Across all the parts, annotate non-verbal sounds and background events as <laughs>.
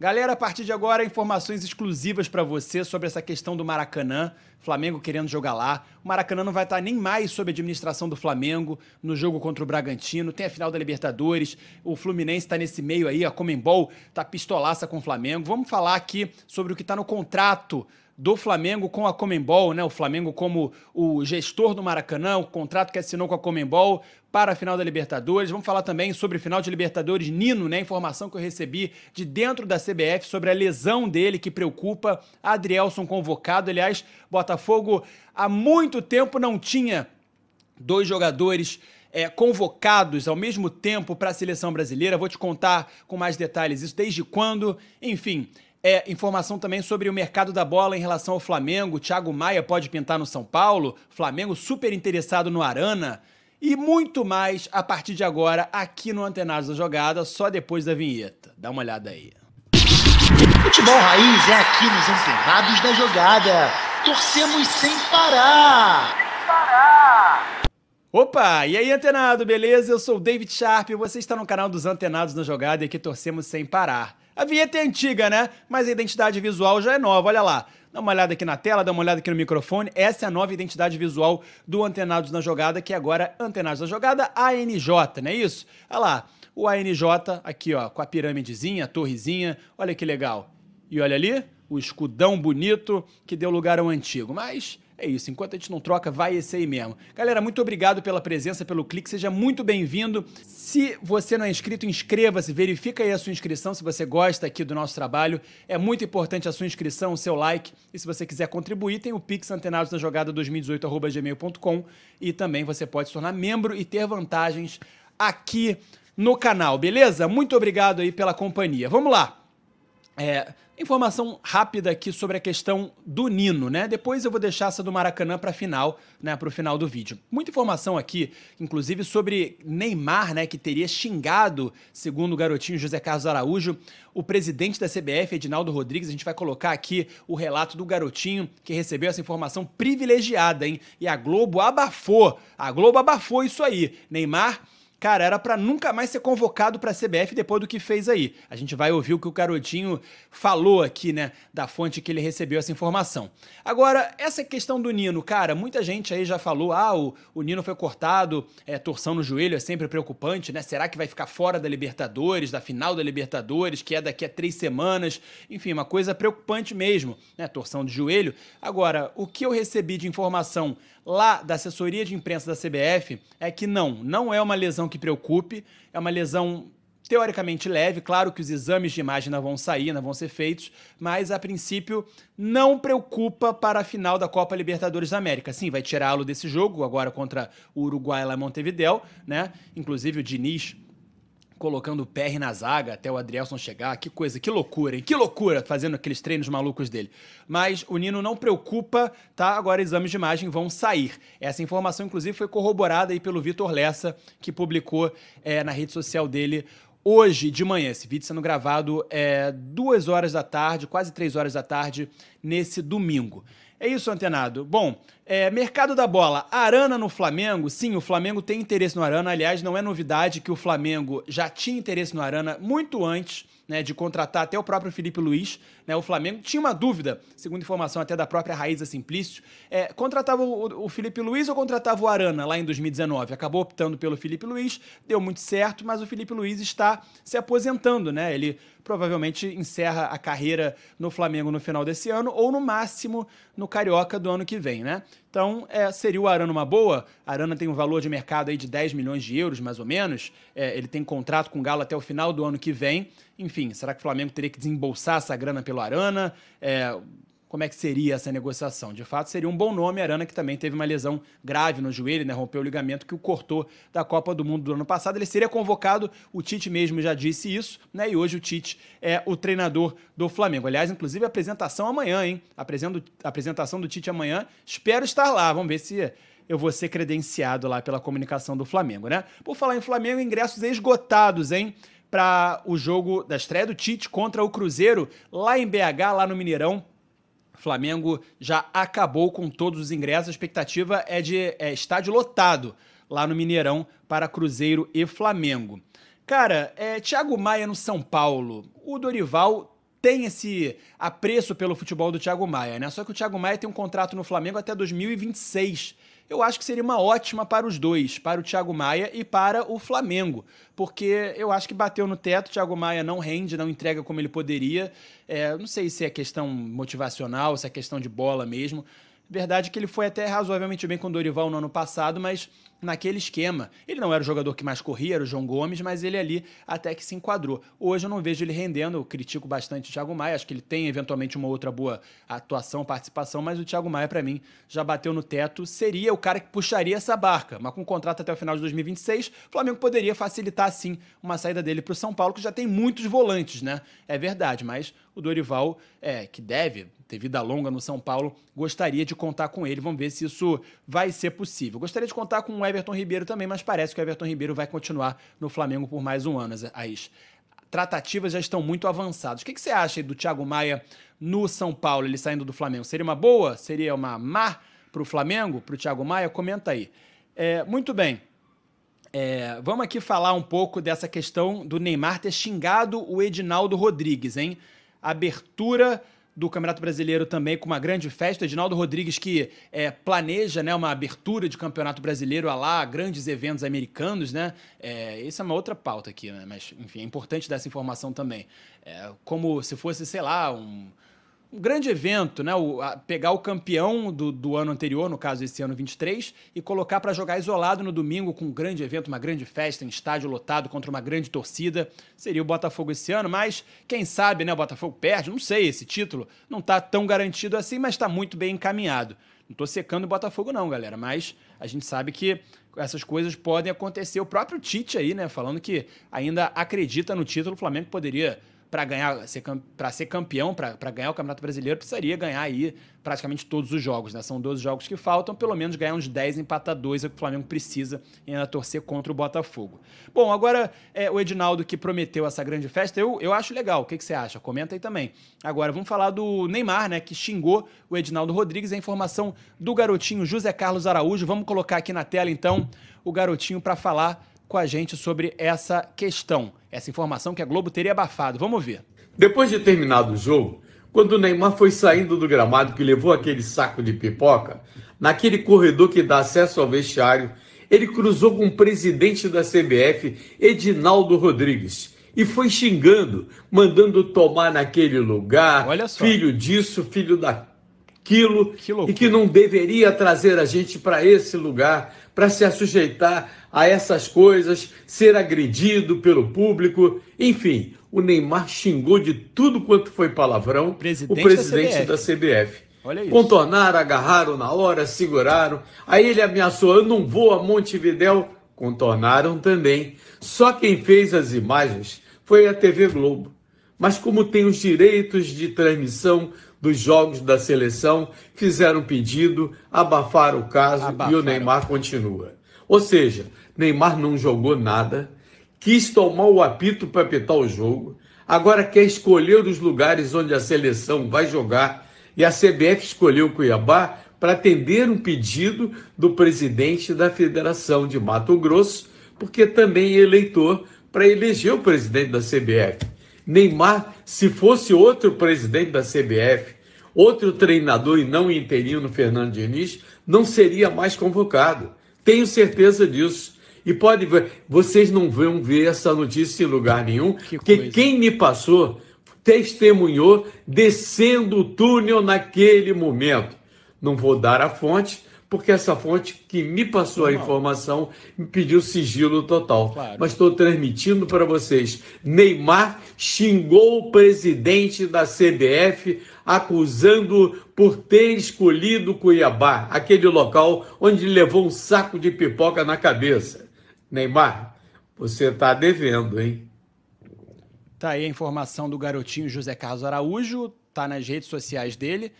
Galera, a partir de agora, informações exclusivas para você sobre essa questão do Maracanã. Flamengo querendo jogar lá. O Maracanã não vai estar tá nem mais sob a administração do Flamengo no jogo contra o Bragantino. Tem a final da Libertadores. O Fluminense está nesse meio aí. A Comembol está pistolaça com o Flamengo. Vamos falar aqui sobre o que está no contrato do Flamengo com a Comembol, né? O Flamengo como o gestor do Maracanã, o contrato que assinou com a Comembol para a final da Libertadores. Vamos falar também sobre final de Libertadores Nino, né? Informação que eu recebi de dentro da CBF sobre a lesão dele que preocupa Adrielson convocado. Aliás, Botafogo há muito tempo não tinha dois jogadores é, convocados ao mesmo tempo para a seleção brasileira. Vou te contar com mais detalhes isso desde quando. Enfim, é, informação também sobre o mercado da bola em relação ao Flamengo. Thiago Maia pode pintar no São Paulo. Flamengo super interessado no Arana. E muito mais a partir de agora aqui no Antenados da Jogada, só depois da vinheta. Dá uma olhada aí. Futebol Raiz é aqui nos Antenados da Jogada. Torcemos sem parar. Sem parar. Opa! E aí, antenado, beleza? Eu sou o David Sharp e você está no canal dos Antenados da Jogada e aqui torcemos sem parar. A vinheta é antiga, né? Mas a identidade visual já é nova, olha lá. Dá uma olhada aqui na tela, dá uma olhada aqui no microfone. Essa é a nova identidade visual do Antenados na Jogada, que é agora é Antenados na Jogada ANJ, não é isso? Olha lá, o ANJ aqui, ó, com a pirâmidezinha, a torrezinha. Olha que legal. E olha ali, o escudão bonito que deu lugar ao antigo. Mas é isso, enquanto a gente não troca, vai esse aí mesmo. Galera, muito obrigado pela presença, pelo clique, seja muito bem-vindo. Se você não é inscrito, inscreva-se, verifica aí a sua inscrição se você gosta aqui do nosso trabalho. É muito importante a sua inscrição, o seu like. E se você quiser contribuir, tem o Pix Antenados na Jogada 2018.gmail.com e também você pode se tornar membro e ter vantagens aqui no canal, beleza? Muito obrigado aí pela companhia. Vamos lá! É, informação rápida aqui sobre a questão do Nino, né? Depois eu vou deixar essa do Maracanã para final, né? Para o final do vídeo. Muita informação aqui, inclusive sobre Neymar, né? Que teria xingado, segundo o garotinho José Carlos Araújo, o presidente da CBF, Edinaldo Rodrigues. A gente vai colocar aqui o relato do garotinho que recebeu essa informação privilegiada, hein? E a Globo abafou, a Globo abafou isso aí. Neymar Cara, era para nunca mais ser convocado para a CBF depois do que fez aí. A gente vai ouvir o que o Carotinho falou aqui, né, da fonte que ele recebeu essa informação. Agora, essa questão do Nino, cara, muita gente aí já falou: ah, o, o Nino foi cortado, é, torção no joelho é sempre preocupante, né? Será que vai ficar fora da Libertadores, da final da Libertadores, que é daqui a três semanas? Enfim, uma coisa preocupante mesmo, né? Torção de joelho. Agora, o que eu recebi de informação lá da assessoria de imprensa da CBF é que não, não é uma lesão que preocupe, é uma lesão teoricamente leve, claro que os exames de imagem não vão sair, não vão ser feitos, mas a princípio não preocupa para a final da Copa Libertadores da América. Sim, vai tirá-lo desse jogo agora contra o Uruguai lá em Montevideo, né? Inclusive o Diniz colocando o PR na zaga até o Adrielson chegar. Que coisa, que loucura, hein? Que loucura fazendo aqueles treinos malucos dele. Mas o Nino não preocupa, tá? Agora exames de imagem vão sair. Essa informação, inclusive, foi corroborada aí pelo Vitor Lessa, que publicou é, na rede social dele hoje de manhã. Esse vídeo sendo gravado é, duas horas da tarde, quase três horas da tarde, nesse domingo. É isso, antenado. Bom, é, mercado da bola. Arana no Flamengo. Sim, o Flamengo tem interesse no Arana. Aliás, não é novidade que o Flamengo já tinha interesse no Arana muito antes né, de contratar até o próprio Felipe Luiz, né, o Flamengo tinha uma dúvida, segundo informação até da própria Raíza Simplício, é, contratava o, o, Felipe Luiz ou contratava o Arana lá em 2019? Acabou optando pelo Felipe Luiz, deu muito certo, mas o Felipe Luiz está se aposentando, né? Ele provavelmente encerra a carreira no Flamengo no final desse ano ou no máximo no Carioca do ano que vem, né? Então, é, seria o Arana uma boa? Arana tem um valor de mercado aí de 10 milhões de euros, mais ou menos. É, ele tem contrato com o Galo até o final do ano que vem. Enfim, será que o Flamengo teria que desembolsar essa grana pelo Arana? É, como é que seria essa negociação. De fato, seria um bom nome. Arana, que também teve uma lesão grave no joelho, né? rompeu o ligamento que o cortou da Copa do Mundo do ano passado. Ele seria convocado, o Tite mesmo já disse isso, né? E hoje o Tite é o treinador do Flamengo. Aliás, inclusive, apresentação amanhã, hein? Apresento, apresentação do Tite amanhã. Espero estar lá. Vamos ver se eu vou ser credenciado lá pela comunicação do Flamengo, né? Por falar em Flamengo, ingressos esgotados, hein? Para o jogo da estreia do Tite contra o Cruzeiro, lá em BH, lá no Mineirão, Flamengo já acabou com todos os ingressos. A expectativa é de é, estádio lotado lá no Mineirão para Cruzeiro e Flamengo. Cara, é, Thiago Maia no São Paulo. O Dorival tem esse apreço pelo futebol do Thiago Maia, né? Só que o Thiago Maia tem um contrato no Flamengo até 2026 eu acho que seria uma ótima para os dois, para o Thiago Maia e para o Flamengo, porque eu acho que bateu no teto, o Thiago Maia não rende, não entrega como ele poderia. É, não sei se é questão motivacional, se é questão de bola mesmo, Verdade que ele foi até razoavelmente bem com o Dorival no ano passado, mas naquele esquema. Ele não era o jogador que mais corria, era o João Gomes, mas ele ali até que se enquadrou. Hoje eu não vejo ele rendendo, eu critico bastante o Thiago Maia, acho que ele tem eventualmente uma outra boa atuação, participação, mas o Thiago Maia para mim já bateu no teto, seria o cara que puxaria essa barca, mas com o contrato até o final de 2026, o Flamengo poderia facilitar sim uma saída dele para o São Paulo, que já tem muitos volantes, né? É verdade, mas o Dorival é que deve ter vida longa no São Paulo, gostaria de contar com ele. Vamos ver se isso vai ser possível. Gostaria de contar com o Everton Ribeiro também, mas parece que o Everton Ribeiro vai continuar no Flamengo por mais um ano, As tratativas já estão muito avançadas. O que, você acha do Thiago Maia no São Paulo, ele saindo do Flamengo? Seria uma boa? Seria uma má para o Flamengo, para o Thiago Maia? Comenta aí. É, muito bem. É, vamos aqui falar um pouco dessa questão do Neymar ter xingado o Edinaldo Rodrigues, hein? Abertura do Campeonato Brasileiro também com uma grande festa. Edinaldo Rodrigues, que é, planeja né, uma abertura de Campeonato Brasileiro a lá, grandes eventos americanos, né? É, essa é uma outra pauta aqui, né? Mas, enfim, é importante dar essa informação também. É, como se fosse, sei lá, um um grande evento, né? O, a, pegar o campeão do, do ano anterior, no caso esse ano 23, e colocar para jogar isolado no domingo com um grande evento, uma grande festa em estádio lotado contra uma grande torcida. Seria o Botafogo esse ano, mas quem sabe, né? O Botafogo perde, não sei, esse título não está tão garantido assim, mas está muito bem encaminhado. Não estou secando o Botafogo, não, galera, mas a gente sabe que essas coisas podem acontecer. O próprio Tite aí, né? Falando que ainda acredita no título, o Flamengo poderia para ganhar, ser, para ser campeão, para ganhar o Campeonato Brasileiro, precisaria ganhar aí praticamente todos os jogos, né? São 12 jogos que faltam, pelo menos ganhar uns 10, empatar dois é o que o Flamengo precisa ainda torcer contra o Botafogo. Bom, agora é, o Edinaldo que prometeu essa grande festa, eu, eu acho legal. O que, que você acha? Comenta aí também. Agora, vamos falar do Neymar, né? Que xingou o Edinaldo Rodrigues, a informação do garotinho José Carlos Araújo. Vamos colocar aqui na tela, então, o garotinho para falar com a gente sobre essa questão, essa informação que a Globo teria abafado. Vamos ver. Depois de terminado o jogo, quando o Neymar foi saindo do gramado que levou aquele saco de pipoca, naquele corredor que dá acesso ao vestiário, ele cruzou com o presidente da CBF, Edinaldo Rodrigues, e foi xingando, mandando tomar naquele lugar, filho disso, filho daquilo, que e que não deveria trazer a gente para esse lugar, para se sujeitar a essas coisas, ser agredido pelo público, enfim, o Neymar xingou de tudo quanto foi palavrão presidente o presidente da CBF. Da CBF. Contornaram, agarraram na hora, seguraram. Aí ele ameaçou: eu não vou a Montevidéu. Contornaram também. Só quem fez as imagens foi a TV Globo. Mas, como tem os direitos de transmissão dos jogos da seleção, fizeram pedido, abafaram o caso abafaram. e o Neymar continua. Ou seja, Neymar não jogou nada, quis tomar o apito para apitar o jogo, agora quer escolher os lugares onde a seleção vai jogar e a CBF escolheu Cuiabá para atender um pedido do presidente da Federação de Mato Grosso, porque também é eleitor para eleger o presidente da CBF. Neymar, se fosse outro presidente da CBF, outro treinador e não interino Fernando Diniz, não seria mais convocado. Tenho certeza disso. E pode ver, vocês não vão ver essa notícia em lugar nenhum, que porque coisa. quem me passou testemunhou descendo o túnel naquele momento. Não vou dar a fonte, porque essa fonte que me passou a informação me pediu sigilo total. Claro. Mas estou transmitindo para vocês. Neymar xingou o presidente da CBF, acusando por ter escolhido Cuiabá, aquele local onde levou um saco de pipoca na cabeça. Neymar, você está devendo, hein? Tá aí a informação do garotinho José Carlos Araújo, tá nas redes sociais dele.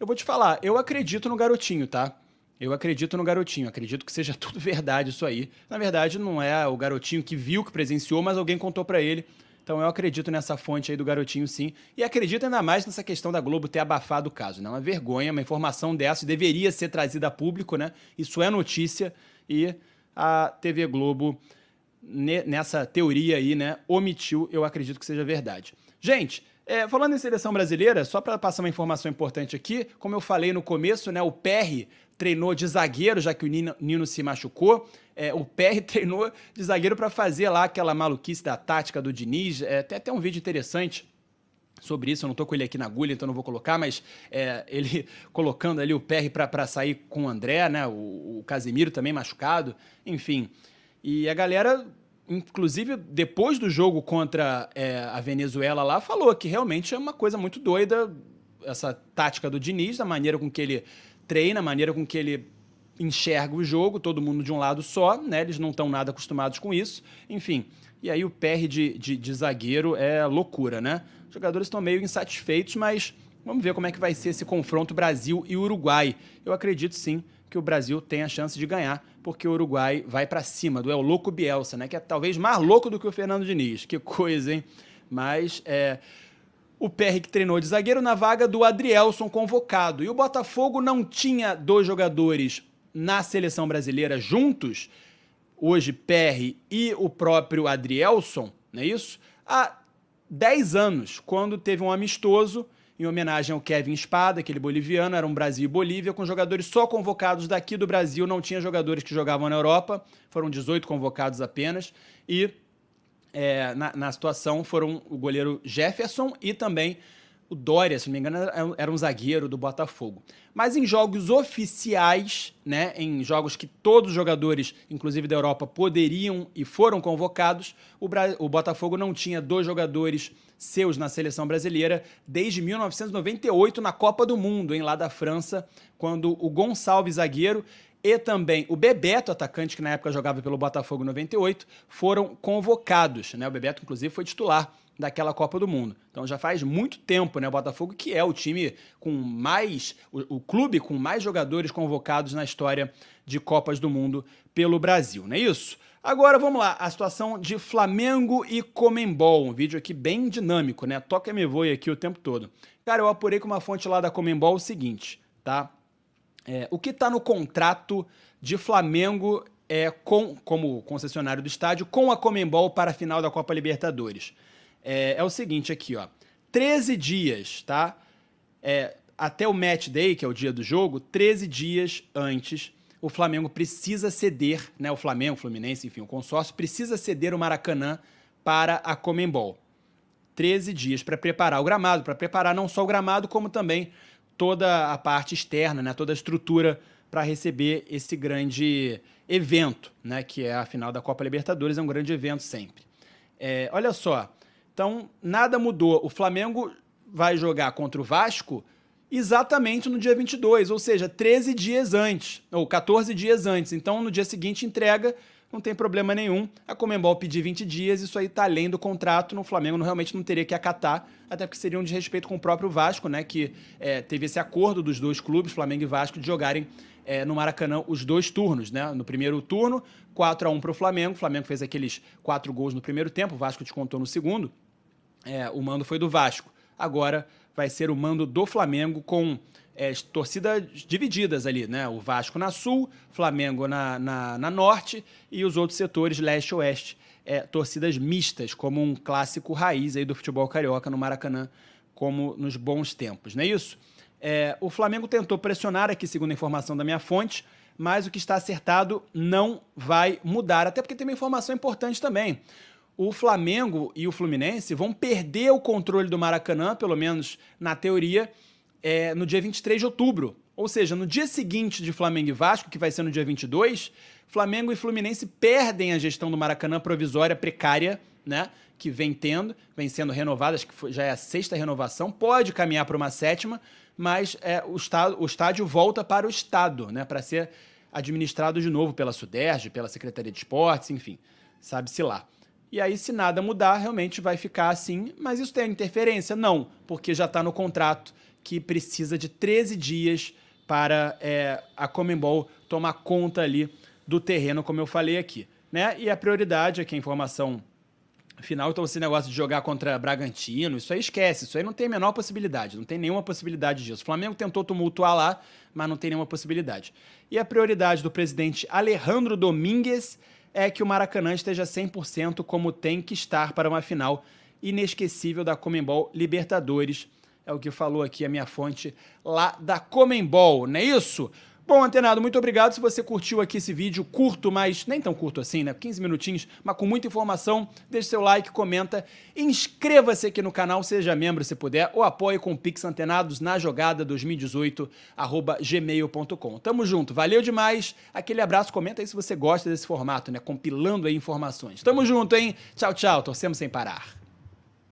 Eu vou te falar, eu acredito no garotinho, tá? Eu acredito no garotinho, acredito que seja <laughs> tudo verdade isso aí. Na verdade, não é o garotinho que viu, que presenciou, mas alguém contou para ele. Então eu acredito nessa fonte aí do garotinho, sim. E acredito ainda mais nessa questão da Globo ter abafado o caso. é Uma vergonha, uma informação dessa deveria ser trazida a público, né? Isso é notícia. E a TV Globo, nessa teoria aí, né, omitiu, eu acredito que seja verdade. Gente, é, falando em seleção brasileira, só para passar uma informação importante aqui, como eu falei no começo, né, o PR treinou de zagueiro, já que o Nino, Nino se machucou. É, o PR <laughs> treinou de zagueiro para fazer lá aquela maluquice da tática do Diniz. É, tem até um vídeo interessante sobre isso. Eu não estou com ele aqui na agulha, então não vou colocar, mas é, ele <laughs> colocando ali o PR para sair com o André, né? O, o Casemiro também machucado, enfim. E a galera inclusive depois do jogo contra é, a Venezuela lá, falou que realmente é uma coisa muito doida essa tática do Diniz, da maneira com que ele treina, a maneira com que ele enxerga o jogo, todo mundo de um lado só, né? Eles não estão nada acostumados com isso. Enfim, e aí o PR de, de, de zagueiro é loucura, né? Os jogadores estão meio insatisfeitos, mas vamos ver como é que vai ser esse confronto Brasil e Uruguai. Eu acredito sim que o Brasil tem a chance de ganhar, porque o Uruguai vai para cima do El Louco Bielsa, né? Que é talvez mais louco do que o Fernando Diniz. Que coisa, hein? Mas é, o PR que treinou de zagueiro na vaga do Adrielson convocado. E o Botafogo não tinha dois jogadores na seleção brasileira juntos, hoje PR e o próprio Adrielson, não é isso? Há 10 anos, quando teve um amistoso em homenagem ao Kevin Espada, aquele boliviano, era um Brasil e Bolívia, com jogadores só convocados daqui do Brasil, não tinha jogadores que jogavam na Europa, foram 18 convocados apenas, e é, na, na, situação foram o goleiro Jefferson e também o Dória, se não me engano, era um zagueiro do Botafogo. Mas em jogos oficiais, né, em jogos que todos os jogadores, inclusive da Europa, poderiam e foram convocados, o, Bra o Botafogo não tinha dois jogadores seus na seleção brasileira desde 1998 na Copa do Mundo, em lá da França, quando o Gonçalves zagueiro e também o Bebeto, atacante que na época jogava pelo Botafogo 98, foram convocados. Né? O Bebeto, inclusive, foi titular daquela Copa do Mundo. Então já faz muito tempo, né, o Botafogo que é o time com mais o, o, clube com mais jogadores convocados na história de Copas do Mundo pelo Brasil, não é isso? Agora vamos lá, a situação de Flamengo e Comembol, um vídeo aqui bem dinâmico, né? Toca me voe aqui o tempo todo. Cara, eu apurei com uma fonte lá da Comembol o seguinte, tá? É, o que está no contrato de Flamengo é, com, como concessionário do estádio com a Comembol para a final da Copa Libertadores? É, é o seguinte aqui, ó. 13 dias, tá? É, até o match day, que é o dia do jogo, 13 dias antes, o Flamengo precisa ceder, né? O Flamengo, o Fluminense, enfim, o consórcio precisa ceder o Maracanã para a Comembol. 13 dias para preparar o gramado, para preparar não só o gramado, como também toda a parte externa, né, toda a estrutura para receber esse grande evento, né, que é a final da Copa Libertadores, é um grande evento sempre. É, olha só, então nada mudou. O Flamengo vai jogar contra o Vasco exatamente no dia 22, ou seja, 13 dias antes, ou 14 dias antes. Então no dia seguinte entrega não tem problema nenhum. A Comembol pedir 20 dias, isso aí tá além do contrato, no Flamengo não, realmente não teria que acatar, até porque seria um desrespeito com o próprio Vasco, né? Que é, teve esse acordo dos dois clubes, Flamengo e Vasco, de jogarem é, no Maracanã os dois turnos, né? No primeiro turno, 4 a 1 para o Flamengo. O Flamengo fez aqueles quatro gols no primeiro tempo, o Vasco descontou no segundo. É, o mando foi do Vasco. Agora vai ser o mando do Flamengo com é, torcidas divididas ali, né? O Vasco na Sul, Flamengo na, na, na Norte e os outros setores Leste e Oeste, é, torcidas mistas, como um clássico raiz aí do futebol carioca no Maracanã, como nos bons tempos, não é isso? É, o Flamengo tentou pressionar aqui, segundo a informação da minha fonte, mas o que está acertado não vai mudar, até porque tem uma informação importante também o Flamengo e o Fluminense vão perder o controle do Maracanã, pelo menos na teoria, é, no dia 23 de outubro. Ou seja, no dia seguinte de Flamengo e Vasco, que vai ser no dia 22, Flamengo e Fluminense perdem a gestão do Maracanã provisória precária, né? Que vem tendo, vem sendo renovada, acho que já é a sexta renovação, pode caminhar para uma sétima, mas é, o, estádio, o estádio volta para o Estado, né? Para ser administrado de novo pela SUDERJ, pela Secretaria de Esportes, enfim, sabe-se lá. E aí, se nada mudar, realmente vai ficar assim. Mas isso tem interferência? Não, porque já está no contrato que precisa de 13 dias para é, a Comembol tomar conta ali do terreno, como eu falei aqui. Né? E a prioridade aqui, a informação final, então esse negócio de jogar contra Bragantino, isso aí esquece, isso aí não tem a menor possibilidade, não tem nenhuma possibilidade disso. O Flamengo tentou tumultuar lá, mas não tem nenhuma possibilidade. E a prioridade do presidente Alejandro Domingues é que o Maracanã esteja 100% como tem que estar para uma final inesquecível da Comembol Libertadores. É o que falou aqui a minha fonte lá da Comembol, não é isso? Bom, antenado, muito obrigado. Se você curtiu aqui esse vídeo curto, mas nem tão curto assim, né? 15 minutinhos, mas com muita informação, deixe seu like, comenta, inscreva-se aqui no canal, seja membro se puder, ou apoie com o Pix Antenados na jogada 2018@gmail.com. Tamo junto, valeu demais. Aquele abraço, comenta aí se você gosta desse formato, né? Compilando aí informações. Tamo junto, hein? Tchau, tchau. Torcemos sem parar.